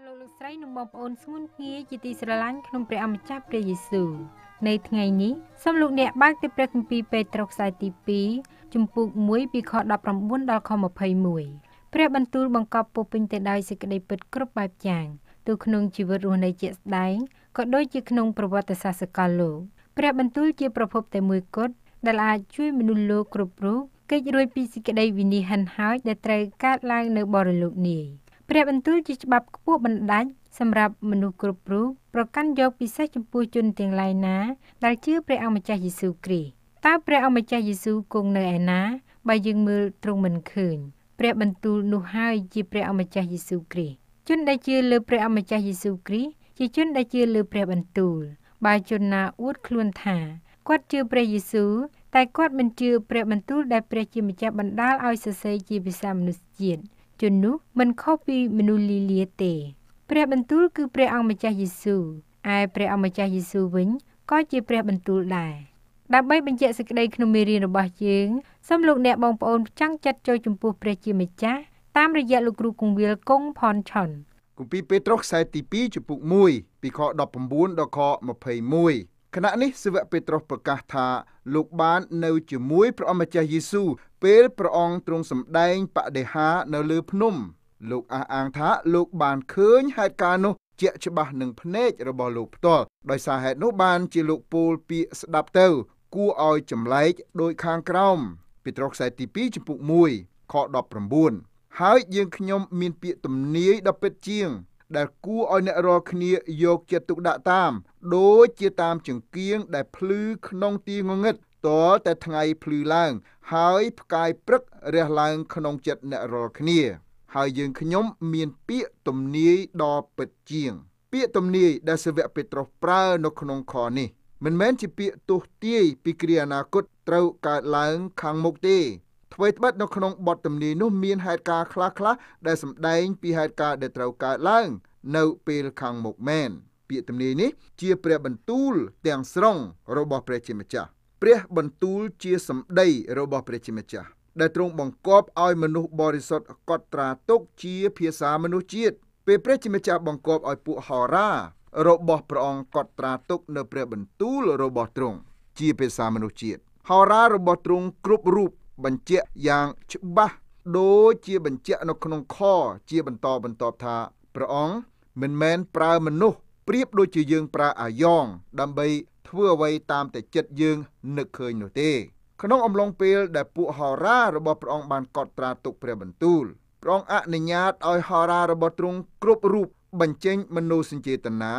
ស់លោកលោកស្រីនិងបងប្អូនស្ងួនងាជាទីស្រឡាញ់ក្នុងព្រះអម្ចាស់ព្រះយេស៊ូវនៅថ្ងៃនេះសូមលោកអ្នកបើកទៅព្រះគម្ពីរពេត្រុសខ្សែទី2ជំពូក1ពីខ19ដល់ខ21ព្រះបន្ទូលបង្កប់ពោពេញទៅដោយសេចក្តីពិតគ្រប់បែបយ៉ាងទូក្នុងជីវិតរស់នៅជាក់ស្ដែងក៏ដូចជាក្នុងប្រវត្តិសាស្ត្រសកលលោកព្រះបន្ទូលជាប្រភពតែមួយគត់ដែលអាចជួយ មនុស្សលោកគ្រប់រូបគេចរួចពីសេចក្តីវិនិច្ឆ័យហិនហោចដែលត្រូវកើតឡើង នៅបរិលោកនេះព្រះបន្ទូលជាច្បាប់ខ្ពស់បណ្ដាច់សម្រាប់មនុស្សគ្រប់រូបប្រកាន់យកពិសេសចំពោះជនទាំងឡាយណាដែលជឿព្រះអង្គម្ចាស់យេស៊ូវគ្រីស្ទតើព្រះអង្គម្ចាស់យេស៊ូវគង់នៅឯណាបើយើងមើលត្រង់មិនឃើញព្រះបន្ទូលនោះហើយជាព្រះអង្គម្ចាស់យេស៊ូវគ្រីស្ទជនដែលជឿលើព្រះអង្គម្ចាស់យេស៊ូវគ្រីស្ទជាជនដែលជឿលើព្រះបន្ទូលបើជនណាអួតខ្លួនថាគាត់ជឿព្រះយេស៊ូវតែគាត់មិនជឿព្រះបន្ទូលដែលព្រះជាម្ចាស់បណ្ដាលឲ្យសរសេរជាភាសាមនុស្សជាតិជននោះមិនខុសពីមនុស្សលីលាទេព្រះបន្ទូល គឺព្រះអង្គម្ចាស់យេស៊ូវឯព្រះអង្គម្ចាស់យេស៊ូវវិញក៏ជាព្រះបន្ទូលដែរដើម្បី បញ្ជាក់សេចក្តីក្នុងមេរៀនរបស់យើងសូមលោកអ្នកបងប្អូនចង់ចាត់ចូលចំពោះព្រះជាម្ចាស់តាមរយៈលោកគ្រូគង្វាលគង់ផនឆុនគម្ពីរពេត្រុសខ្សែទី2ចំពុក1ពីខ19ដល់ខ21ខណៈនេះសាវកពេត្រុសប្រកាសថាលោកបាននៅជាមួយព្រះអម្ចាស់យេស៊ូវពេលព្រះអង្គទ្រង់សម្ដែងបដិហារនៅលើ ភ្នំលោកអះអាងថាលោកបានឃើញហេតុការណ៍នោះជាក់ច្បាស់នឹងភ្នែករបស់លោកផ្ទាល់ដោយសារហេតុនោះបានជាលោកពូលពាកស្ដាប់ទៅ គួរឲ្យចម្លែកដោយខាងក្រោមពេត្រុសខ្សែទី2ចំពុក1ខ19ហើយយើងខ្ញុំ មាន ពាក្យទំនាយដល់ពិតជាងដែលគួរឲ្យអ្នករាល់គ្នាយកចិត្តទុកដាក់តាម ដូចជាតាមចង្គៀងដែលភ្លឺក្នុងទីងងឹតតរតែថ្ងៃភ្លឺឡើង ហើយផ្កាយព្រឹករះឡើង ក្នុងចិត្តអ្នករាល់គ្នាហើយយើងខ្ញុំ មានពាក្យទំនាយដ៏ពិតជាង ពាក្យទំនាយដែលសាវកពេត្រុសប្រើ នៅក្នុងខនេះ មិនមែនជាពាក្យទោសទាយពីគ្រាអនាគតត្រូវកើតឡើងខាងមុខទេថ្វីត្បិតនៅក្នុងបទទំនាយនោះមានហេតុការណ៍ខ្លះៗដែលសម្ដែងពីហេតុការណ៍ដែលត្រូវកើតឡើងនៅពេលខាងមុខមែនពាក្យទំនាយនេះជាព្រះបន្ទូលទាំងស្រុងរបស់ព្រះជាម្ចាស់ព្រះបន្ទូលជាសម្ដីរបស់ព្រះជាម្ចាស់ដែលទ្រង់បង្គាប់ឲ្យមនុស្សបរិសុទ្ធកត់ត្រាទុកជាភាសាមនុស្សជាតិពេលព្រះជាម្ចាស់បង្គាប់ឲ្យពួកហោរារបស់ព្រះអង្គកត់ត្រាទុកនៅព្រះបន្ទូលរបស់ទ្រង់ជាភាសាមនុស្សជាតិហោរារបស់ទ្រង់គ្រប់រូបបញ្ជាក់យ៉ាងច្បាស់ដូចជាបញ្ជាក់នៅក្នុងខជាបន្តបន្ទាប់ថាព្រះអង្គមិនមែនប្រើមនុស្សប្រៀបដូចជាយើងប្រើអាយ៉ងដើម្បីធ្វើអ្វីតាមតែចិត្តយើងនឹកឃើញនោះទេ ក្នុងអំឡុងពេលដែលពួកហោរារបស់ព្រះអង្គបានកត់ត្រាទុកព្រះបន្ទូលព្រះអង្គអនុញ្ញាតឲ្យហោរារបស់ទ្រង់គ្រប់រូបបញ្ចេញមនោសញ្ចេតនា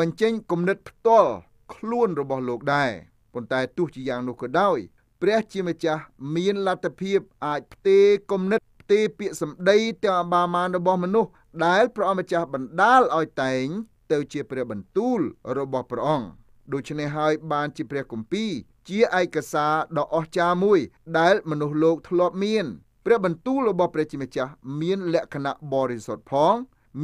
បញ្ចេញគំនិតផ្ទាល់ខ្លួនរបស់លោកដែរប៉ុន្តែទោះជាយ៉ាងនោះក៏ដោយព្រះជាម្ចាស់មានលទ្ធភាពអាចផ្ទេរគំនិតផ្ទេរពាក្យសម្ដីទាំងអបាមានរបស់មនុស្សដែលព្រះអម្ចាស់បណ្ដាលឲ្យតែងទៅជាព្រះបន្ទូលរបស់ព្រះអង្គដូច្នេះហើយបានជាព្រះគម្ពីរជាឯកសារដ៏អស្ចារ្យមួយ ដែលមនុស្សលោកធ្លាប់មានព្រះបន្ទូលរបស់ព្រះជាម្ចាស់មានលក្ខណៈបរិសុទ្ធផង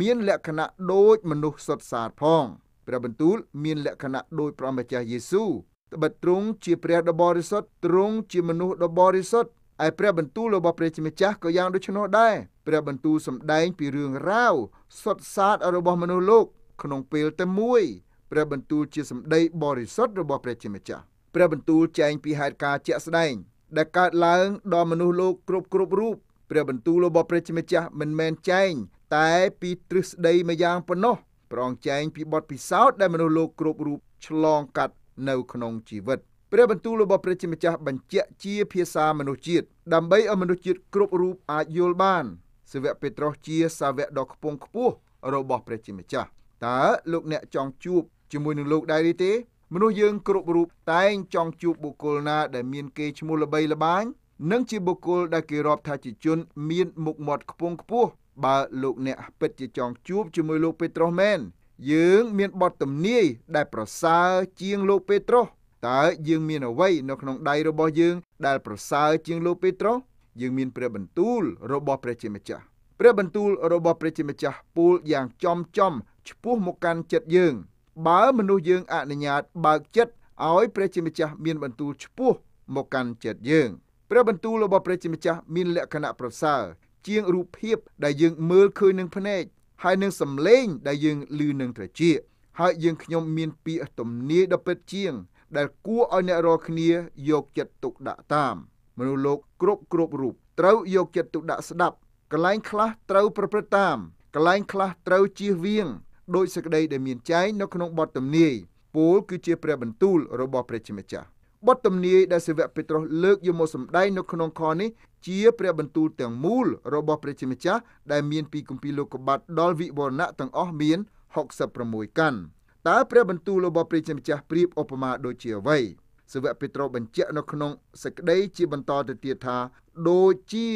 មានលក្ខណៈដូចមនុស្សសុទ្ធសាធផងព្រះបន្ទូលមានលក្ខណៈដូចព្រះម្ចាស់យេស៊ូវត្បិតទ្រង់ជាព្រះដ៏បរិសុទ្ធទ្រង់ជាមនុស្សដ៏បរិសុទ្ធឯព្រះបន្ទូលរបស់ព្រះជាម្ចាស់ក៏យ៉ាងដូច្នោះដែរព្រះបន្ទូលសម្ដែងពីរឿងរ៉ាវសុទ្ធសាធរបស់មនុស្សលោកក្នុងពេលតែមួយព្រះបន្ទូលជាសម្ដីបរិសុទ្ធរបស់ព្រះជាម្ចាស់ព្រះបន្ទូលចែងពីហេតុការណ៍ជាក់ស្ដែង ដែលកើតឡើងដល់មនុស្សលោកគ្រប់គ្រប់រូបព្រះបន្ទូលរបស់ព្រះជាម្ចាស់មិនមែនចែងតែពីទ្រឹស្ដីមួយយ៉ាងប៉ុណ្ណោះព្រះអង្គចែងពីបទពិសោធន៍ដែលមនុស្សលោកគ្រប់រូបឆ្លងកាត់នៅក្នុងជីវិត ព្រះបន្ទូលរបស់ព្រះជាម្ចាស់បញ្ជាក់ជាភាសាមនុស្សជាតិដើម្បីឲ្យមនុស្សជាតិគ្រប់រូបអាចយល់បានសាវកពេត្រុសជាសាវកដ៏ខ្ពង់ខ្ពស់របស់ព្រះជាម្ចាស់តើលោកអ្នកចង់ជួបជាមួយនឹងលោកដែរទេ មនុស្សយើងគ្រប់រូបតែងចង់ជួបបុគ្គលណាដែលមានគេឈ្មោះល្បីល្បាញនិងជាបុគ្គលដែលគេរាប់ថាជាជនមានមុខមាត់ខ្ពង់ខ្ពស់បើលោកអ្នកពិតជាចង់ជួបជាមួយលោកពេត្រុសមែនយើងមានបទទំនាយដែលប្រសើរជាងលោកពេត្រុសតើយើងមានអ្វីនៅក្នុងដៃរបស់យើង ដែលប្រសើរជាងលោកពេត្រុសយើងមានព្រះបន្ទូលរបស់ព្រះជាម្ចាស់ព្រះបន្ទូលរបស់ព្រះជាម្ចាស់ពូលយ៉ាងចំចំឆ្ពោះមកកាន់ចិត្តយើង បើមនុស្សយើងអនុញ្ញាតបើកចិត្តឲ្យព្រះជាម្ចាស់មានបន្ទូលឆ្ពោះមកកាន់ចិត្តយើងព្រះបន្ទូលរបស់ព្រះជាម្ចាស់មានលក្ខណៈប្រសើរជាងរូបភាពដែលយើងមើលឃើញនឹងភ្នែកហើយនឹងសំឡេងដែលយើងឮនឹងត្រជាហើយយើងខ្ញុំមានពាក្យទំនាយដ៏ពិតជាងដែលគួរឲ្យអ្នករាល់គ្នាយកចិត្តទុកដាក់តាម មនុស្សលោកគ្រប់គ្រប់រូបត្រូវយកចិត្តទុកដាក់ស្ដាប់កលែងខ្លះត្រូវប្រព្រឹត្តតាមកលែងខ្លះត្រូវជៀសវាងដោយសេចក្តីដែលមានចែងនៅក្នុងបទទំនាយពោលគឺជាព្រះបន្ទូលរបស់ព្រះជាម្ចាស់បទទំនាយដែលសាវកពេត្រុសលើកយកមកសម្ដែងនៅក្នុងខនេះជាព្រះបន្ទូលទាំងមូលរបស់ព្រះជាម្ចាស់ដែលមានពីគម្ពីរលោកុបាទដល់វិវរណៈទាំងអស់មាន66កាន់តើព្រះបន្ទូលរបស់ព្រះជាម្ចាស់ប្រៀបឧបមាដូចជាអ្វីសាវកពេត្រុសបញ្ជាក់នៅក្នុងសេចក្តី ជាបន្តទៅទៀតថាដូចជា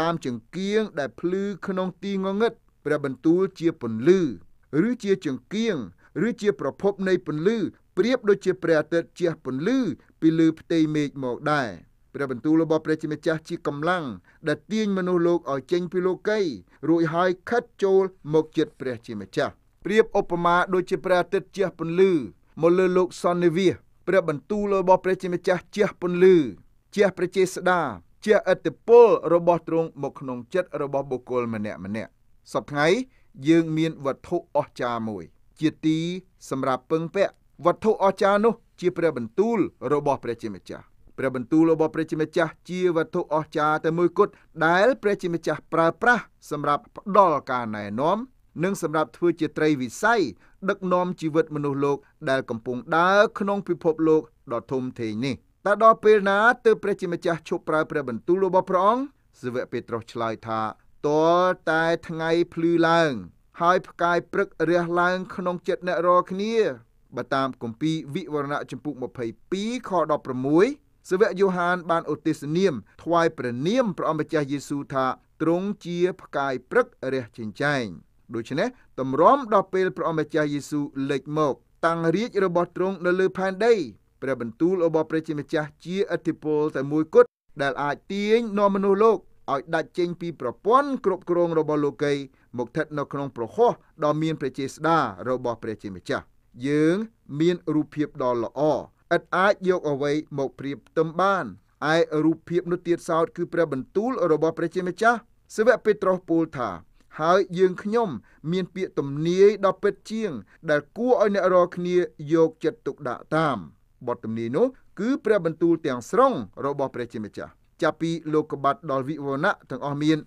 តាមចង្គៀងដែលភ្លឺក្នុងទីងងឹតព្រះបន្ទូលជាពន្លឺ ឬជាចង្គៀងឬជាប្រភពនៃពន្លឺប្រៀបដូចជាព្រះអាទិត្យជះពន្លឺ ពីលើផ្ទៃមេឃមកដែរព្រះបន្ទូលរបស់ព្រះជាម្ចាស់ជាកម្លាំងដែលទាញមនុស្សលោកឲ្យចេញពីលោកីរួចហើយខិតចូលមកជិតព្រះជាម្ចាស់ប្រៀបឧបមាដូចជាព្រះអាទិត្យជះពន្លឺមកលើលោកសន្និវាសព្រះបន្ទូលរបស់ព្រះជាម្ចាស់ជះពន្លឺជះព្រះចេស្តាជាអតិពលរបស់ទ្រង់មកក្នុងចិត្តរបស់បុគ្គលម្នាក់ម្នាក់សប្តាហ៍ថ្ងៃយើងមានវត្ថុអស្ចារ្យមួយ ជាទីសម្រាប់ពឹងពាក់វត្ថុអស្ចារ្យនោះជាព្រះបន្ទូលរបស់ព្រះជាម្ចាស់ព្រះបន្ទូលរបស់ព្រះជាម្ចាស់ជាវត្ថុអស្ចារ្យតែមួយគត់ដែលព្រះជាម្ចាស់ប្រើប្រាស់សម្រាប់ផ្ដល់ការណែនាំនិងសម្រាប់ធ្វើជាត្រីវិស័យដឹកនាំជីវិតមនុស្សលោកដែលកំពុងដើរក្នុងពិភពលោកដ៏ធំធេងនេះតែដល់ពេលណាទើបព្រះជាម្ចាស់ឈប់ប្រើព្រះបន្ទូលរបស់ព្រះអង្គសាវកពេត្រុសឆ្លើយថាតលតែថ្ងៃភ្លឺឡើង ហើយផ្កាយព្រឹករះឡើងក្នុងចិត្តអ្នករាល់គ្នាបើតាមគម្ពីរវិវរណៈចំពុក22ខ16សាវកយូហាន បានឧទ្ទិសនាមថ្វាយព្រះនាមព្រះអម្ចាស់យេស៊ូវថា ទ្រង់ជា ផ្កាយព្រឹករះចិញ្ចែងដូច្នេះតម្រាំដល់ពេលព្រះអម្ចាស់យេស៊ូវលេចមកតាំងរាជរបស់ទ្រង់នៅលើផែនដីព្រះបន្ទូលរបស់ព្រះជាម្ចាស់ជាអធិពលតែមួយគត់ដែលអាចទាញនាំមនុស្សលោកឲ្យដាច់ចេញ ពីប្រព័ន្ធគ្រប់គ្រងរបស់លោកី មកស្ថិតនៅក្នុងប្រហោះដ៏មានព្រះចេស្តារបស់ព្រះជាម្ចាស់យើងមានរូបភាពដ៏ល្អឥតអាចយកអ្វីមកប្រៀបផ្ទឹមបានឯរូបភាពនោះទៀតសោត គឺព្រះបន្ទូលរបស់ព្រះជាម្ចាស់សាវកពេត្រុសពោលថា ហើយយើងខ្ញុំ មានពាក្យទំនាយដល់ពិតជាង ដែលគួរឲ្យអ្នករាល់គ្នាយកចិត្តទុកដាក់តាមបទទំនាយនោះគឺព្រះបន្ទូលទាំងស្រុងរបស់ព្រះជាម្ចាស់ចាប់ពីលោកកបាត់ ដល់វិវណៈទាំងអស់មាន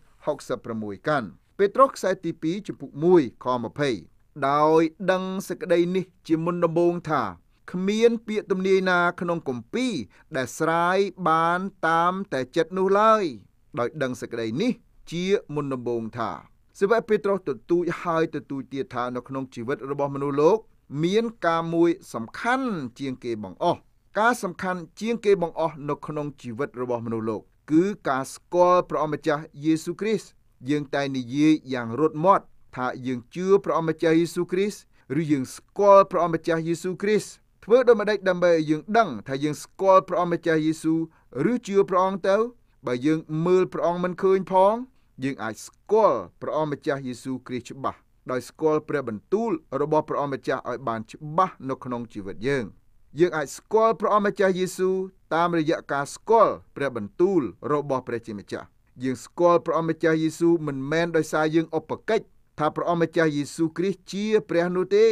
66កាន់ពេត្រុសខ្សែទី2ចំពុក1ខ20ដោយដឹងសេចក្តីនេះជាមុនដំបូងថាគ្មានពាក្យទំនាយណាក្នុងគម្ពីរដែលស្រាយបានតាមតែចិត្តនោះឡើយដោយដឹងសេចក្តីនេះជាមុនដំបូងថាសិវៈពេត្រុសទទូចហើយទទូចទៀតថានៅក្នុងជីវិតរបស់មនុស្សលោកមានការមួយសំខាន់ជាងគេបងអស់ការសំខាន់ជាងគេបងអស់នៅក្នុងជីវិតរបស់មនុស្សលោក គឺការស្គាល់ព្រះអម្ចាស់យេស៊ូគ្រីស្ទយើងតែនិយាយយ៉ាងរត់មាត់ថាយើងជឿព្រះអម្ចាស់យេស៊ូវគ្រីស្ទឬយើងស្គាល់ព្រះអម្ចាស់យេស៊ូវគ្រីស្ទធ្វើដូចម្តេចដើម្បីឲ្យយើងដឹងថាយើងស្គាល់ព្រះអម្ចាស់យេស៊ូវឬជឿព្រះអង្គទៅបើយើងមើលព្រះអង្គមិនឃើញផងយើងអាចស្គាល់ព្រះអម្ចាស់យេស៊ូវគ្រីស្ទច្បាស់ ដោយស្គាល់ព្រះបន្ទូលរបស់ព្រះអម្ចាស់ឲ្យបានច្បាស់នៅក្នុងជីវិតយើងយើងអាចស្គាល់ព្រះអម្ចាស់យេស៊ូវតាមរយៈការស្គាល់ព្រះបន្ទូលរបស់ព្រះជាម្ចាស់យើងស្គាល់ព្រះអម្ចាស់យេស៊ូវមិនមែនដោយសារយើងឧបកិច្ចថាព្រះអម្ចាស់យេស៊ូគ្រីស្ទជាព្រះនោះទេ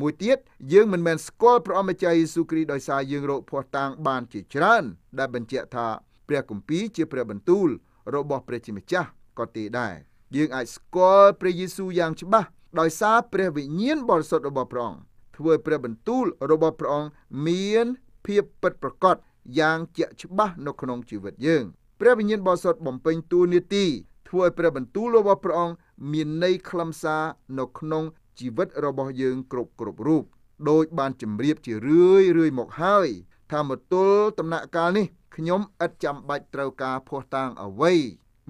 មួយទៀតយើងមិនមែនស្គាល់ព្រះអម្ចាស់យេស៊ូគ្រីស្ទដោយសារយើងរកភ័ស្តុតាងបានជាច្រើន ដែលបញ្ជាក់ថាព្រះគម្ពីរជាព្រះបន្ទូលរបស់ព្រះជាម្ចាស់ក៏ទេដែរយើងអាចស្គាល់ព្រះយេស៊ូយ៉ាងច្បាស់ដោយសារព្រះវិញ្ញាណបរិសុទ្ធរបស់ព្រះអង្គធ្វើព្រះបន្ទូលរបស់ព្រះអង្គមានភាពពិតប្រាកដយ៉ាងជាក់ច្បាស់នៅក្នុងជីវិតយើង ព្រះវិញ្ញាណបរិសុទ្ធបំពេញតួនាទី ធ្វើឲ្យព្រះបន្ទូលរបស់ព្រះអង្គមានន័យខ្លឹមសារ នៅក្នុងជីវិតរបស់យើងគ្រប់គ្រប់រូបដោយបានជម្រាបជារឿយរឿយមកហើយថាមកទល់ដំណាក់កាលនេះខ្ញុំឥតចាំបាច់ត្រូវការភ័ស្តុតាងអ្វី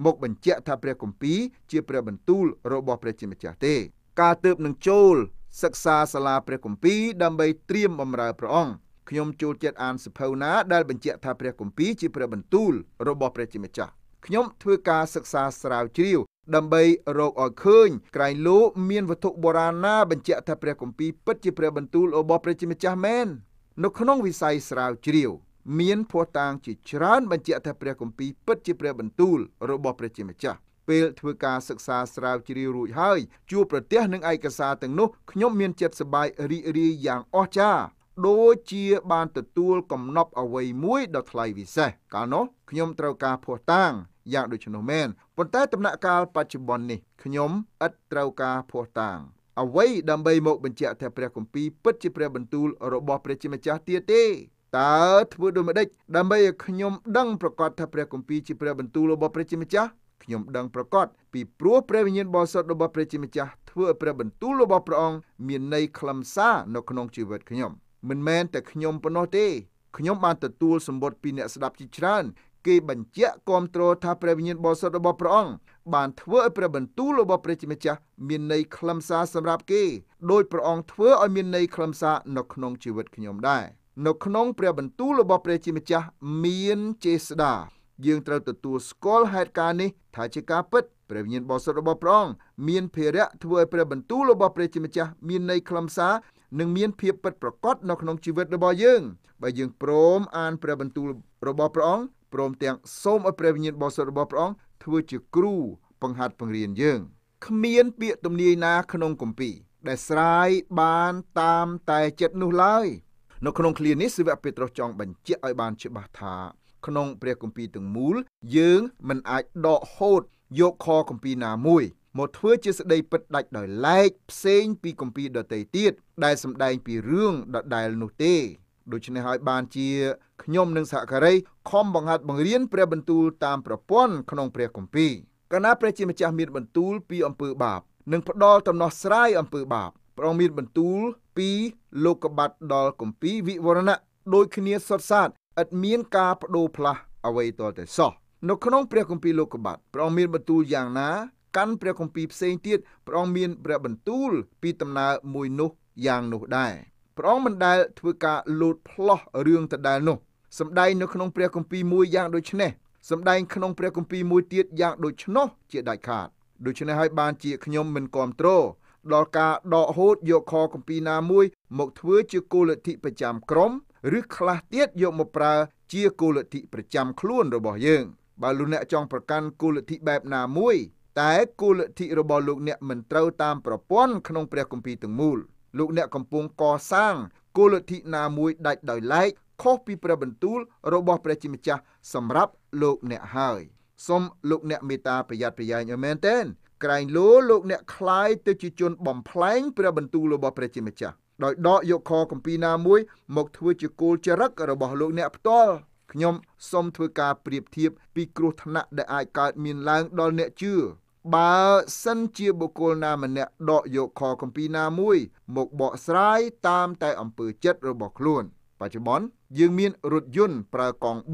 មកបញ្ជាក់ថាព្រះគម្ពីរជាព្រះបន្ទូលរបស់ព្រះជាម្ចាស់ទេ ការទៅបនឹងចូលសិក្សាសាលាព្រះគម្ពីរដើម្បីត្រៀមបម្រើព្រះអង្គខ្ញុំចូលចិត្តអានសភៅណាដែលបញ្ជាក់ថាព្រះគម្ពីរជាព្រះបន្ទូលរបស់ព្រះជាម្ចាស់ខ្ញុំធ្វើការសិក្សាស្រាវជ្រាវដើម្បីរកឲ្យឃើញក្រែងលោកមានវត្ថុបុរាណណាបញ្ជាក់ថាព្រះគម្ពីរពិតជាព្រះបន្ទូលរបស់ព្រះជាម្ចាស់មែននៅក្នុងវិស័យស្រាវជ្រាវមានភស្តុតាងជាច្រើនបញ្ជាក់ថាព្រះគម្ពីរពិតជាព្រះបន្ទូលរបស់ព្រះជាម្ចាស់ពេលធ្វើការសិក្សាស្រាវជ្រាវរួចហើយជួបប្រទះនឹងឯកសារទាំងនោះខ្ញុំមានចិត្តសប្បាយរីករាយយ៉ាងអស្ចារ្យដូចជាបានទទួលកំណប់អ្វីមួយដ៏ថ្លៃពិសេស កាលនោះខ្ញុំត្រូវការភស្តុតាងយ៉ាងដូច្នោះមែនប៉ុន្តែដំណាក់កាលបច្ចុប្បន្ននេះខ្ញុំឥតត្រូវការភ័ស្តុតាង អ្វីដើម្បីមកបញ្ជាក់ ថាព្រះគម្ពីរពិតជាព្រះបន្ទូលរបស់ ព្រះជាម្ចាស់ទៀតទេតើធ្វើដូចម្តេចដើម្បីឲ្យខ្ញុំដឹងប្រកាសថាព្រះគម្ពីរជាព្រះបន្ទូលរបស់ព្រះជាម្ចាស់ខ្ញុំដឹងប្រកាសពីព្រោះព្រះវិញ្ញាណបរិសុទ្ធរបស់ព្រះជាម្ចាស់ធ្វើឲ្យព្រះបន្ទូលរបស់ព្រះអង្គមានន័យខ្លឹមសារនៅក្នុងជីវិតខ្ញុំមិនមែនតែខ្ញុំប៉ុណ្ណោះទេខ្ញុំបានទទួលសម្បត្តិពីអ្នកស្ដាប់ជាច្រើនគេបញ្ជាក់គាំទ្រថាព្រះវិញ្ញាណបរិសុទ្ធរបស់ព្រះអង្គបានធ្វើឲ្យព្រះបន្ទូលរបស់ព្រះជាម្ចាស់មានន័យខ្លឹមសារសម្រាប់គេដោយព្រះអង្គធ្វើឲ្យមានន័យខ្លឹមសារនៅក្នុងជីវិតខ្ញុំដែរនៅក្នុងព្រះបន្ទូលរបស់ព្រះជាម្ចាស់មានចេស្តាយើងត្រូវទទួលស្គាល់ហេតុការណ៍នេះថាជាការពិតព្រះវិញ្ញាណបរិសុទ្ធរបស់ព្រះអង្គមានភារៈធ្វើឲ្យព្រះបន្ទូលរបស់ព្រះជាម្ចាស់មានន័យខ្លឹមសារនិងមានភាពពិតប្រាកដនៅក្នុងជីវិតរបស់យើងបើយើងព្រមអានព្រះបន្ទូលរបស់ព្រះអង្គព្រមទាំងសូមឲ្យព្រះវិញ្ញាណបរិសុទ្ធរបស់ព្រះអង្គធ្វើជាគ្រូបង្ហាត់បង្រៀនយើងគ្មានពាក្យទំនាយណា ក្នុងគម្ពីរដែលស្រាយបានតាមតែចិត្តនោះឡើយនៅក្នុងឃ្លានេះសាវកពេត្រុសចង់បញ្ជាក់ឲ្យបានច្បាស់ថា ក្នុងព្រះគម្ពីរទាំងមូលយើង មិនអាចដកហូតយកខគម្ពីរណាមួយមកធ្វើជាស្ដីពិតដាច់ដោយឡែក ផ្សេងពីគម្ពីរដតីទៀតដែលសម្ដែងពីរឿងដដែលនោះទេ ដូច្នេះហើយបានជាខ្ញុំនឹងសហការីខំបង្ហាត់បង្រៀនព្រះបន្ទូលតាមប្រព័ន្ធក្នុងព្រះគម្ពីរកាលណាព្រះជាម្ចាស់មាន បន្ទូលពីអំពើបាប និងផ្ដល់ដំណោះស្រាយអំពើបាបព្រះមានបន្ទូលពីលោកកបាត់ដល់គម្ពីរវិវរណៈដោយគ្នាសុទ្ធសាធឥតមានការបដូរផ្លាស់អ្វីតរតែសោះនៅក្នុងព្រះគម្ពីរលោកកបាត់ព្រះមានបន្ទូលយ៉ាងណាកាន់ព្រះគម្ពីរផ្សេងទៀតព្រះអង្គមានព្រះបន្ទូល ពីដំណើរមួយនោះយ៉ាងនោះដែរព្រះអង្គមិនដែលធ្វើការលោតផ្លោះរឿងដដែលនោះសម្ដែងនៅក្នុងព្រះគម្ពីរមួយយ៉ាងដូចនេះសម្ដែងក្នុងព្រះគម្ពីរមួយទៀតយ៉ាងដូចនោះជាដាច់ខាតដូច្នេះហើយបានជាខ្ញុំមិនគ្រប់គ្រងដល់ការដកហូតយកខគម្ពីរណាមួយមកធ្វើជាគោលលទ្ធិប្រចាំក្រុមឬខ្លះទៀតយកមកប្រើជាគោលលទ្ធិប្រចាំខ្លួនរបស់យើងបើលោកអ្នកចង់ប្រកាន់គោលលទ្ធិបែបណាមួយតែគោលលទ្ធិរបស់លោកអ្នកមិនត្រូវតាមប្រព័ន្ធក្នុងព្រះគម្ពីរទាំងមូលលោកអ្នកកំពុងកសាងគោលលទ្ធិណាមួយដាច់ដោយឡែកខុសពីព្រះបន្ទូលរបស់ព្រះជាម្ចាស់សម្រាប់លោកអ្នកហើយសូមលោកអ្នកមេត្តាប្រយ័ត្នប្រយែងឲ្យមែនទែនក្រែងលោលោកអ្នកคล้ายទៅជាជនបំផ្លែងព្រះបន្ទូលរបស់ព្រះជាម្ចាស់ដោយដកយកខកំពីណាមួយមកធ្វើជាគោលចរិតរបស់លោកអ្នកផ្ទាល់ខ្ញុំសូមធ្វើការប្រៀបធៀបពីគ្រោះថ្នាក់ដែលអាចកើតមានឡើងដល់អ្នកជឿបើសិនជាបុគ្គលណាម្នាក់ដកយកខកំពីណាមួយមកបកស្រាយតាមតែអំពើចិត្តរបស់ខ្លួនបច្ចុប្បន្នយើងមានរថយន្តប្រើកង់4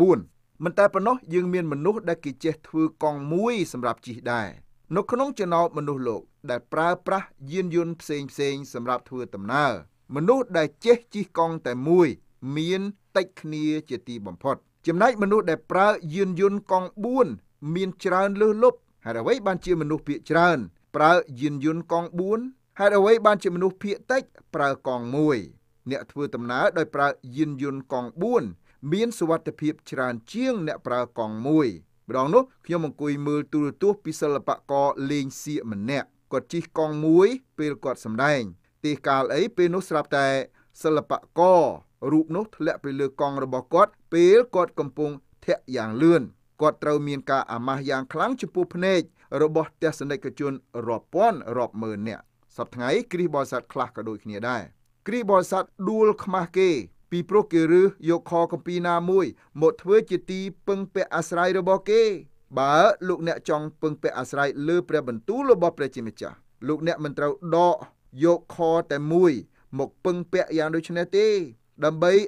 មិនតែប៉ុណ្ណោះយើងមានមនុស្សដែលគេចេះធ្វើកង់1សម្រាប់ជិះដែរនៅក្នុងចំណោមមនុស្សលោកដែលប្រើប្រាស់យានយន្តផ្សេងផ្សេងសម្រាប់ធ្វើដំណើរមនុស្សដែលចេះជិះកង់តែមួយមានតិចគ្នាជាទីបំផុត ចំណែកមនុស្សដែលប្រើយានយន្តកង់4មាន ច្រើនលើសលប់ហើយអ្វីបានជាមនុស្សភាគច្រើនប្រើយានយន្តកង់4ហើយអ្វី បានជាមនុស្សភាគតិចប្រើកង់1អ្នកធ្វើដំណើរដោយប្រើយានយន្តកង់4មានសុវត្ថិភាពច្រើនជាងអ្នកប្រើកង់1ម្ដងនោះខ្ញុំអង្គុយមើលទូរទស្សន៍ពីសិល្បករលេងសៀកម្នាក់គាត់ជិះកង់1ពេលគាត់សម្ដែងទេកាលអីពេលនោះស្រាប់តែសិល្បកររូបនោះធ្លាក់ពីលើកង់របស់គាត់ពេលគាត់កំពុងធាក់យ៉ាងលឿនគាត់ត្រូវមានការអាម៉ាស់យ៉ាងខ្លាំងចំពោះភ្នែករបស់ទស្សនិកជនរាប់ពាន់រាប់ម៉ឺននាក់សប្តាហ៍ថ្ងៃគ្រីសបរិស័ទខ្លះក៏ដូចគ្នាដែរគ្រីបរិស័ទដួលខ្មាស់គេ ពីព្រោះគេរើសយកខកំពីណាមួយមកធ្វើជាទីពឹងពាក់អាស្រ័យរបស់គេ បើលោកអ្នកចង់ពឹងពាក់អាស្រ័យលើព្រះបន្ទូលរបស់ព្រះជាម្ចាស់លោកអ្នកមិនត្រូវដកយកខតែមួយមកពឹងពាក់យ៉ាងដូចនេះទេ ដើម្បីឲ្យ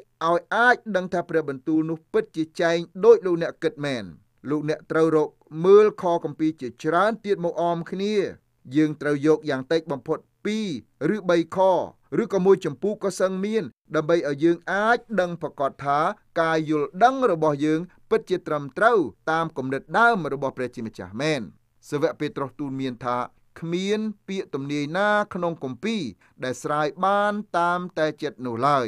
អាចដឹងថាព្រះបន្ទូលនោះពិតជាចែងដោយលោកអ្នកគិតមែនលោកអ្នកត្រូវរកមើលខកំពីជាច្រើនទៀតមកអមគ្នា យើងត្រូវយកយ៉ាងតិចបំផុត2ឬ3ខឬក៏មួយចម្ពោះក៏សឹងមានដើម្បីឲ្យយើងអាចដឹងប្រកបថាការយល់ដឹងរបស់យើង ពិតជាត្រឹមត្រូវតាមគំនិតដើមរបស់ព្រះជាម្ចាស់មែនសាវកពេត្រុសទូលមានថាគ្មាន ពាក្យទំនាយណាក្នុងគម្ពីរដែលស្រាយបានតាមតែចិត្តនោះឡើយ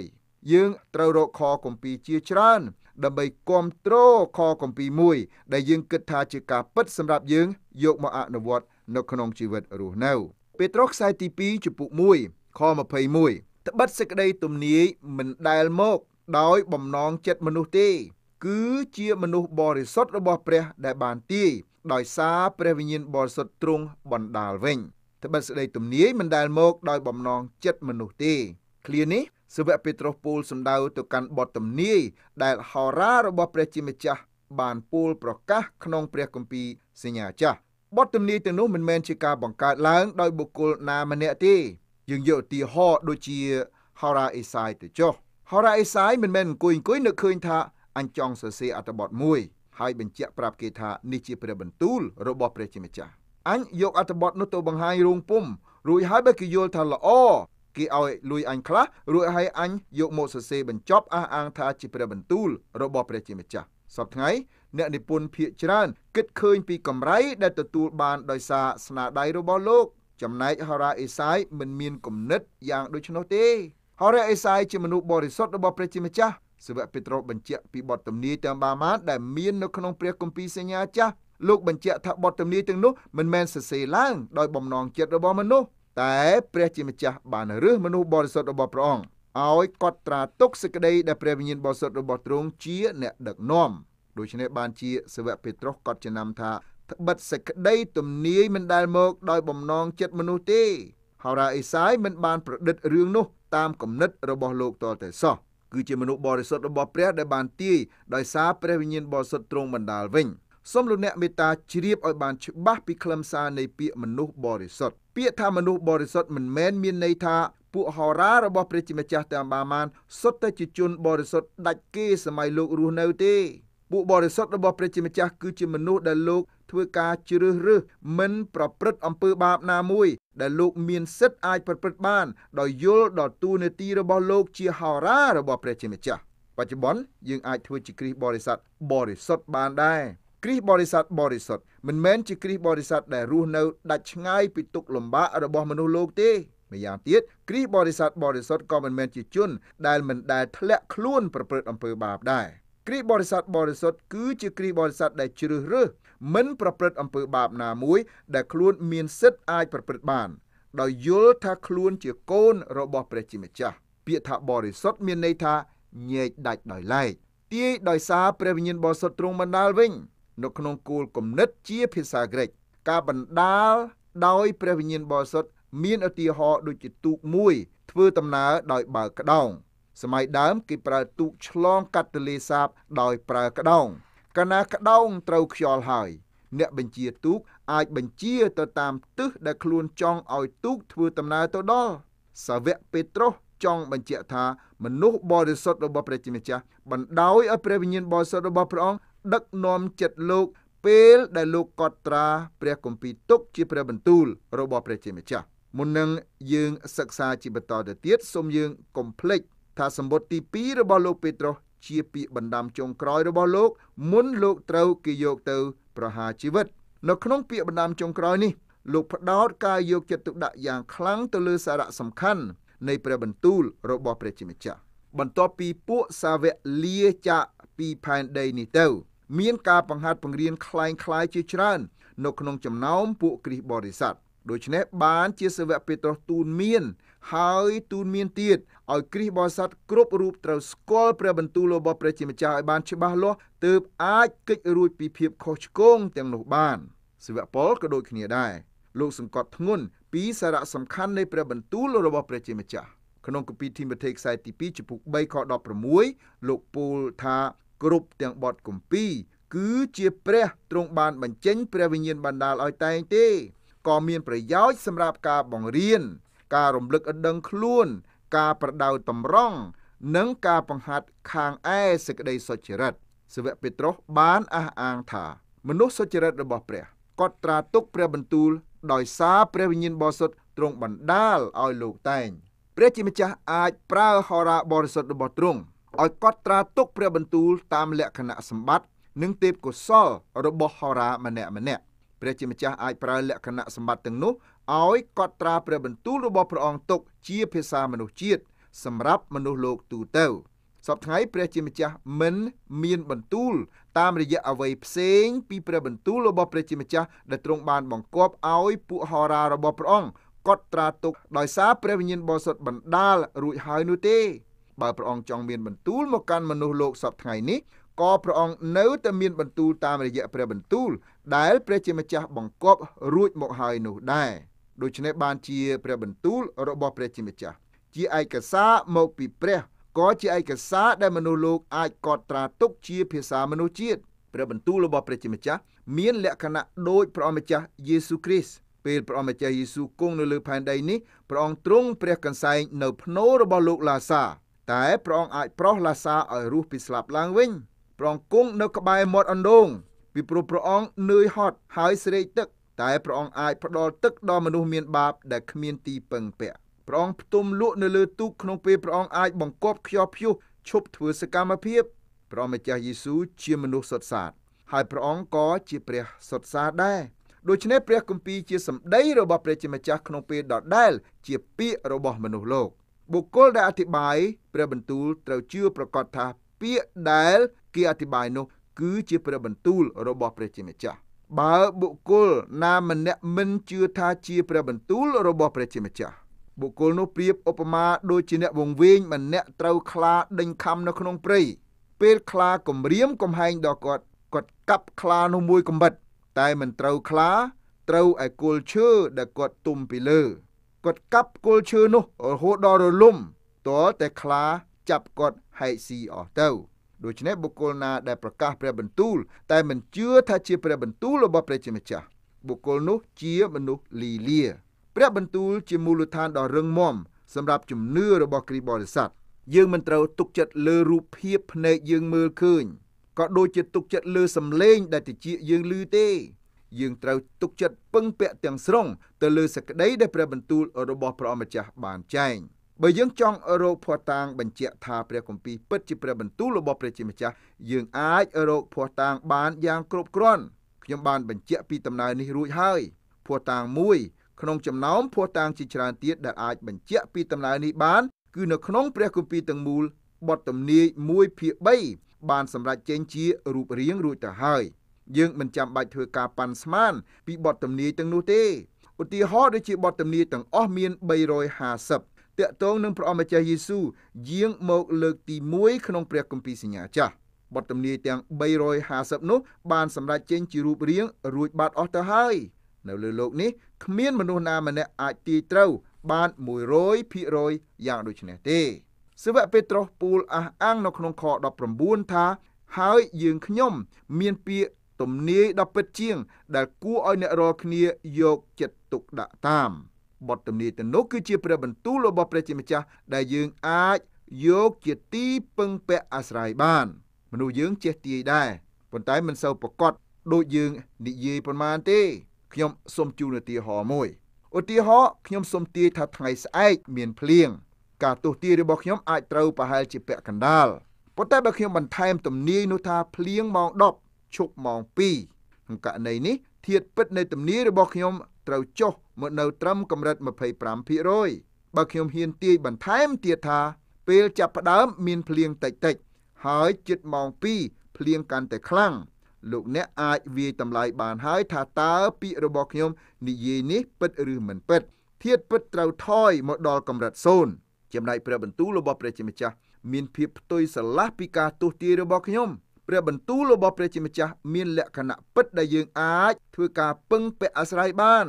យើងត្រូវរកខគម្ពីរជាច្រើនដើម្បីគ្រប់គ្រងខគម្ពីរមួយ ដែលយើងគិតថាជាការពិតសម្រាប់យើងយកមកអនុវត្តនៅក្នុងជីវិតរស់នៅពេត្រុសខ្សែទី2ចំពុក1ខ21ត្បិតសេចក្តីទំនាយមិនដែលមកដោយបំណងចិត្តមនុស្សទេគឺជាមនុស្សបរិសុទ្ធរបស់ព្រះដែលបានទាយដោយសារព្រះវិញ្ញាណបរិសុទ្ធទ្រង់បណ្ដាលវិញត្បិតសេចក្តីទំនាយមិនដែលមកដោយបំណងចិត្តមនុស្សទេឃ្លានេះសាវកពេត្រុសពូលសម្ដៅទៅកាន់បទទំនាយដែលហោរារបស់ព្រះជាម្ចាស់បានពូលប្រកាសក្នុងព្រះគម្ពីរសញ្ញាចាស់បទទំនាយទាំងនោះមិនមែនជាការបង្កើតឡើងដោយបុគ្គលណាម្នាក់ទេយើងយកឧទាហរណ៍ដូចជាហោរ៉ាអេសាយទៅចុះហោរ៉ាអេសាយមិនមែនអង្គុយអង្គុយនឹកឃើញថាអញចង់សរសេរអត្ថបទមួយហើយបញ្ជាក់ប្រាប់គេថានេះជាព្រះបន្ទូលរបស់ព្រះជាម្ចាស់អញយកអត្ថបទនោះទៅបង្ហាញរោងពុំរួចហើយបើគេយល់ថាល្អគេឲ្យលួយអញខ្លះរួចហើយអញយកមកសរសេរបញ្ចប់អះអាងថាជាព្រះបន្ទូលរបស់ព្រះជាម្ចាស់សពថ្ងៃអ្នកនិពន្ធភាគច្រើន គិតឃើញពីកម្រៃដែលទទួលបានដោយសារស្នាដៃរបស់លោក ចំណែកហរ៉ាអេសាយមិនមានគំនិតយ៉ាងដូច្នោះទេ ហរ៉ាអេសាយជាមនុស្សបរិសុទ្ធរបស់ព្រះជាម្ចាស់សាវកពេត្រុសបញ្ជាក់ពីបទទំនាយទាំងបាម៉ាដែលមាននៅក្នុងព្រះគម្ពីរសញ្ញាចាស់លោកបញ្ជាក់ថាបទទំនាយទាំងនោះមិនមែនសរសេរឡើងដោយបំណងចិត្តរបស់មនុស្សតែ ព្រះជាម្ចាស់បានរើសមនុស្សបរិសុទ្ធរបស់ព្រះអង្គឲ្យកត់ត្រាទុកសេចក្តីដែលព្រះវិញ្ញាណបរិសុទ្ធរបស់ទ្រង់ជាអ្នកដឹកនាំដូច្នេះបានជាសាវកពេត្រុសក៏ចំណាំថាត្បិតសេចក្តី ទំនាយមិនដែលមកដោយបំណងចិត្តមនុស្សទេហោរ៉ាអេសាយមិនបានប្រឌិតរឿងនោះតាមគំនិត របស់លោកតតែសោះគឺជាមនុស្សបរិសុទ្ធរបស់ព្រះដែលបានទាយដោយសារព្រះវិញ្ញាណបរិសុទ្ធទ្រង់បណ្ដាលវិញសូមលោកអ្នកមេត្តាជ្រាបឲ្យបានច្បាស់ពីខ្លឹមសារនៃពាក្យមនុស្សបរិសុទ្ធពាក្យថាមនុស្សបរិសុទ្ធមិនមែនមានន័យថាពួកហោរារបស់ព្រះជាម្ចាស់តាមបាមានសុទ្ធតែជាជនបរិសុទ្ធដាច់គេសម័យលោករស់នៅទេពួកបរិសុទ្ធរបស់ព្រះជាម្ចាស់គឺជាមនុស្សដែលលោកធ្វើការជ្រើសរើសមិនប្រព្រឹត្តអំពើបាបណាមួយដែលលោកមានសិទ្ធអាចប្រព្រឹត្តបានដោយយល់ដល់ទូនាទីរបស់លោកជាហោរារបស់ព្រះជាម្ចាស់បច្ចុប្បន្នយើងអាចធ្វើជាគ្រីស្ទបរិស័ទបរិសុទ្ធបានដែរគ្រីស្ទបរិស័ទបរិសុទ្ធមិនមែនជាគ្រីស្ទបរិស័ទដែលរស់នៅដាច់ឆ្ងាយពីទុក្ខលំបាករបស់មនុស្សលោកទេម្យ៉ាងទៀតគ្រីស្ទបរិស័ទបរិសុទ្ធក៏មិនមែនជាជនដែលមិនដែលធ្លាក់ខ្លួនប្រព្រឹត្តអំពើបាបដែរគ្រីបរិស័ទបរិសុទ្ធគឺជាគ្រីបរិស័ទដែលជ្រើសរើសមិនប្រព្រឹត្តអំពើបាបណាមួយដែលខ្លួនមានសិទ្ធអាចប្រព្រឹត្តបានដោយយល់ថាខ្លួនជាកូនរបស់ព្រះជាម្ចាស់ ពាក្យថាបរិសុទ្ធមានន័យថាញែកដាច់ដោយឡែកទាយដោយសារព្រះវិញ្ញាណបរិសុទ្ធទ្រង់បណ្ដាលវិញ នៅក្នុងគោលគំនិតជាភាសាក្រិក ការបណ្ដាលដោយព្រះវិញ្ញាណបរិសុទ្ធមានឧទាហរណ៍ដូចជាទូកមួយធ្វើដំណើរដោយបើកក្តោងសម័យដើមគេប្រើទូកឆ្លងកាត់ទន្លេសាបដោយប្រើក្តោងកាលណាក្តោងត្រូវខ្យល់ហើយ អ្នកបញ្ជាទូកអាចបញ្ជាទៅតាមទិសដែលខ្លួនចង់ឲ្យទូកធ្វើដំណើរទៅដល់សាវកពេត្រុសចង់បញ្ជាក់ថាមនុស្សបរិសុទ្ធរបស់ព្រះជាម្ចាស់បណ្ដោយឲ្យព្រះវិញ្ញាណបរិសុទ្ធរបស់ព្រះអង្គដឹកនាំចិត្តលោកពេលដែលលោកកត់ត្រាព្រះគម្ពីរទុកជាព្រះបន្ទូលរបស់ព្រះជាម្ចាស់មុននឹងយើងសិក្សាជាបន្តទៅទៀតសូមយើងកុំភ្លេចថាសម្បត្តិទី2របស់លោកពេត្រុសជាពាក្យបណ្ដាំចុងក្រោយរបស់លោក មុនលោកត្រូវគេយកទៅ ប្រហារជីវិត នៅក្នុងពាក្យបណ្ដាំចុងក្រោយនេះលោកផ្ដោតការយកចិត្តទុកដាក់យ៉ាងខ្លាំងទៅលើសារៈសំខាន់នៃព្រះបន្ទូលរបស់ព្រះជាម្ចាស់បន្ទាប់ពីពួកសាវកលាចាកពីផែនដីនេះទៅ មានការបង្ហាត់បង្រៀនคล้ายៗជាច្រើន នៅក្នុងចំណោមពួកគ្រីស្ទបរិស័ទដូច្នេះបានជាសាវកពេត្រុសទូនមានហើយទូនមានទៀតឲ្យគ្រិស្តបរិស័ទគ្រប់រូបត្រូវស្គាល់ព្រះបន្ទូលរបស់ព្រះជាម្ចាស់ឲ្យបានច្បាស់លាស់ទើបអាចគេចរួចពីភាពខុសឆ្គងទាំងនោះបានសាវកប៉ុលក៏ដូចគ្នាដែរលោកសង្កត់ធ្ងន់ពីសារៈសំខាន់នៃព្រះបន្ទូលរបស់ព្រះជាម្ចាស់ក្នុងគម្ពីរធីម៉ូថេខ្សែទី2ចំពុក3ខ16លោកពូលថាគ្រប់ទាំងបទគម្ពីរគឺជា ព្រះទ្រង់បានបញ្ចេញព្រះវិញ្ញាណបណ្ដាលឲ្យតែងទេក៏មានប្រយោជន៍សម្រាប់ការបង្រៀនការរំលឹកឲ្យដឹងខ្លួន ការប្រដៅតម្រង់និងការបង្ហាត់ខាងឯសេចក្តីសុចរិតសាវកពេត្រុសបានអះអាងថាមនុស្សសុចរិតរបស់ព្រះគាត់ត្រាទុកព្រះបន្ទូលដោយសារព្រះវិញ្ញាណបរិសុទ្ធទ្រង់បណ្ដាលឲ្យលោកតែងព្រះជាម្ចាស់អាចប្រើហោរាបរិសុទ្ធរបស់ទ្រង់ឲ្យកត់ត្រាទុកព្រះ បន្ទូលតាមលក្ខណៈសម្បត្តិនិងទេពកុសលរបស់ហោរាម្នាក់ម្នាក់ព្រះជាម្ចាស់អាចប្រើលក្ខណៈសម្បត្តិទាំងនោះឲ្យកត់ត្រាព្រះបន្ទូលរបស់ព្រះអង្គទុកជាភាសាមនុស្សជាតិសម្រាប់មនុស្សលោកទូទៅសពថ្ងៃព្រះជាម្ចាស់មិនមានបន្ទូលតាមរយៈអ្វីផ្សេងពីព្រះបន្ទូលរបស់ព្រះជាម្ចាស់ដែលទ្រង់បានបង្គាប់ឲ្យពួកហោរារបស់ព្រះអង្គកត់ត្រាទុកដោយសារព្រះវិញ្ញាណបរិសុទ្ធបណ្ដាលរួចហើយនោះទេបើព្រះអង្គចង់មានបន្ទូលមកកាន់មនុស្សលោកសពថ្ងៃនេះក៏ព្រះអង្គនៅតែមានបន្ទូលតាមរយៈព្រះបន្ទូលដែលព្រះជាម្ចាស់បង្គាប់រួចមកហើយនោះដែរ។ដូច្នេះបានជាព្រះបន្ទូលរបស់ព្រះជាម្ចាស់ជាឯកសារមក ពីព្រះក៏ជាឯកសារដែលមនុស្សលោកអាចកត់ត្រាទុកជាភាសាមនុស្សជាតិព្រះបន្ទូលរបស់ព្រះជាម្ចាស់មានលក្ខណៈដូចព្រះម្ចាស់យេស៊ូគ្រីស្ទពេលព្រះម្ចាស់យេស៊ូគង់នៅលើផែនដីនេះព្រះអង្គទ្រង់ព្រះកន្សែងនៅភ្នូររបស់លោកឡាសាតែព្រះអង្គអាចប្រោះឡាសាឲ្យរស់ពីស្លាប់ឡើងវិញព្រះអង្គគង់នៅក្បែរមាត់អណ្ដូងពីព្រោះព្រះអង្គនឿយហត់ហើយស្រេកទឹកតែព្រះអង្គអាចផ្ដល់ទឹកដល់មនុស្សមានបាបដែលគ្មានទីពឹងពាក់ព្រះអង្គផ្ទុំលក់នៅលើទូកក្នុងពេលព្រះអង្គអាចបង្កប់ខ្យល់ព្យុះឈប់ធ្វើសកម្មភាពព្រះម្ចាស់យេស៊ូវជាមនុស្សសុទ្ធសាធហើយព្រះអង្គក៏ជាព្រះសុទ្ធសាធដែរដូច្នេះព្រះគម្ពីរជាសម្ដីរបស់ព្រះជាម្ចាស់ក្នុងពេលដដែលជាពាក្យរបស់មនុស្សលោក បុគ្គលដែលអធិប្បាយព្រះបន្ទូលត្រូវជឿប្រកាសថាពាក្យដែលគេអធិប្បាយនោះគឺជាព្រះបន្ទូលរបស់ព្រះជាម្ចាស់បើបុគ្គលណាម្នាក់មិនជឿថាជាព្រះបន្ទូលរបស់ព្រះជាម្ចាស់ បុគ្គលនោះប្រៀបឧបមាដូចជាអ្នកវង្វេងម្នាក់ត្រូវខ្លាដេញខំនៅក្នុង ព្រៃពេលខ្លាគំរាមកំហែង ដល់គាត់គាត់កាប់ខ្លានោះមួយកំបិតតែមិនត្រូវខ្លាត្រូវឯគល់ឈើដែលគាត់ទុំពីលើគាត់កាប់គល់ឈើនោះរហូតដល់រលំតតែខ្លាចាប់គាត់ហែកស៊ីអស់ទៅដូច្នេះបុគ្គលណាដែលប្រកាសព្រះបន្ទូល តែមិនជឿថាជាព្រះបន្ទូលរបស់ព្រះជាម្ចាស់បុគ្គលនោះជាមនុស្សលីលាព្រះបន្ទូលជាមូលដ្ឋានដ៏រឹងមាំសម្រាប់ជំនឿរបស់គ្រីស្ទបរិស័ទយើងមិនត្រូវទុកចិត្តលើរូបភាពភ្នែកយើងមើលឃើញក៏ដូចជាទុកចិត្តលើសំឡេងដែលតិចយើងឮទេយើងត្រូវទុកចិត្តពឹងពាក់ទាំងស្រុងទៅលើសក្តីដែលព្រះបន្ទូលរបស់ព្រះអម្ចាស់បានចែង។បើយើងចង់រកភ័ស្តុតាងបញ្ជាក់ថាព្រះគម្ពីរពិតជាព្រះបន្ទូលរបស់ព្រះជាម្ចាស់យើងអាចរកភ័ស្តុតាងបានយ៉ាងគ្រប់គ្រាន់ខ្ញុំបានបញ្ជាក់ពីដំណើរនេះរួចហើយភ័ស្តុតាងមួយក្នុងចំណោមភ័ស្តុតាងជាច្រើនទៀតដែលអាចបញ្ជាក់ពីដំណើរនេះបានគឺនៅក្នុងព្រះគម្ពីរទាំងមូលបទទំនាយ1ភាគ3បានសម្រេចចេញជារូបរាងរួចទៅហើយយើងមិនចាំបាច់ធ្វើការប៉ាន់ស្មាន ពីបទទំនាយទាំងនោះទេឧទាហរណ៍ដូចជាបទទំនាយទាំងអស់មាន350តាក់ទងនឹងព្រះអម្ចាស់យេស៊ូយាងមក លើកទី1ក្នុងព្រះគម្ពីរសញ្ញាចាស់បទទំនាយទាំង350នោះបានសម្រេចចេញជារូបរាងរួចបាត់អស់ទៅហើយនៅលើโลกនេះគ្មានមនុស្សណាម្នាក់អាចទាយត្រូវ បាន100%យ៉ាងដូចនេះទេសាវកពេត្រុសពូលអះអាងនៅក្នុងខ19ថាហើយយើងខ្ញុំ មានពាក្យទំនាយដ៏ពិតជាង ដែលគួរឲ្យអ្នករាល់គ្នាយកចិត្តទុកដាក់តាម។បទទំនាយទំនុកគឺជា ព្រះបន្ទូលរបស់ព្រះជាម្ចាស់ដែលយើងអាចយកជាទីពឹងពាក់អាស្រ័យបានមនុស្សយើងចេះទាយដែរប៉ុន្តែមិនសូវប្រកបដូចយើង និយាយប៉ុន្មានទេ ខ្ញុំសូមជូនឧទាហរណ៍មួយឧទាហរណ៍ខ្ញុំសូមទាយថាថ្ងៃស្អែកមានភ្លៀងការទស្សទាយរបស់ខ្ញុំអាចត្រូវប្រហែល ជាពាក់កណ្ដាលប៉ុន្តែបើខ្ញុំបន្ថែមទំនាយនោះថាភ្លៀងម៉ោង10ឈប់ម៉ោង2ក្នុងករណីនេះធាតពិតនៃទំនាយរបស់ខ្ញុំត្រូវចុះមកនៅត្រឹមកម្រិត25%បើខ្ញុំហ៊ានទាយបន្ថែមទៀតថាពេលចាប់ផ្ដើមមានភ្លៀងតិចតិចហើយជិតម៉ោង2ភ្លៀងកាន់តែខ្លាំងលោកអ្នកអាចវាយតម្លៃបានហើយថាតើពាក្យរបស់ខ្ញុំនិយាយនេះពិតឬមិនពិតធាតពិតត្រូវថយមកដល់កម្រិត0ចំណែកព្រះបន្ទូលរបស់ព្រះជាម្ចាស់មានភាពផ្ទុយស្រឡះពីការទស្សន៍ទាយរបស់ខ្ញុំព្រះបន្ទូលរបស់ព្រះជាម្ចាស់មានលក្ខណៈពិតដែលយើងអាចធ្វើការពឹងពាក់អាស្រ័យបាន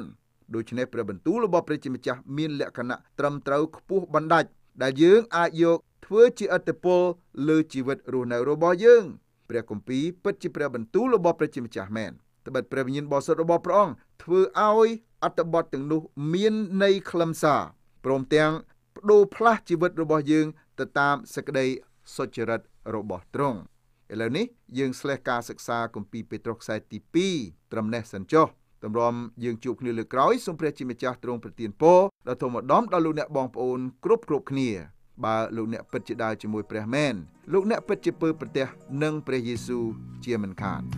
ដូច្នេះព្រះបន្ទូលរបស់ព្រះជាម្ចាស់មានលក្ខណៈត្រឹមត្រូវខ្ពស់បណ្ដាច់ដែលយើងអាចយកធ្វើជាអត្តពលលើជីវិតរស់នៅរបស់យើងព្រះគម្ពីរពិតជាព្រះបន្ទូលរបស់ព្រះជាម្ចាស់មែនត្បិតព្រះវិញ្ញាណបរិសុទ្ធរបស់ព្រះអង្គធ្វើឲ្យអត្តបទទាំងនោះមាននៃខ្លឹមសារព្រមទាំងបដូរផ្លាស់ជីវិតរបស់យើងទៅតាមសេចក្តីសុចរិតរបស់ទ្រង់ឥឡូវនេះយើងស្លេះការសិក្សាគម្ពីរពេត្រុសខ្សែទី2ត្រឹមនេះសិនចុះតម្រាំយើងជួបគ្នាលើក្រោយសូមព្រះជាម្ចាស់ទ្រង់ប្រទានពរដល់ធម្មដំ ដល់លោកអ្នកបងប្អូនគ្រប់គ្រប់គ្នាបើលោកអ្នកពិតជាដើរជាមួយព្រះមែនលោកអ្នកពិតជាពើប្រទះនឹងព្រះយេស៊ូវជាមិនខាន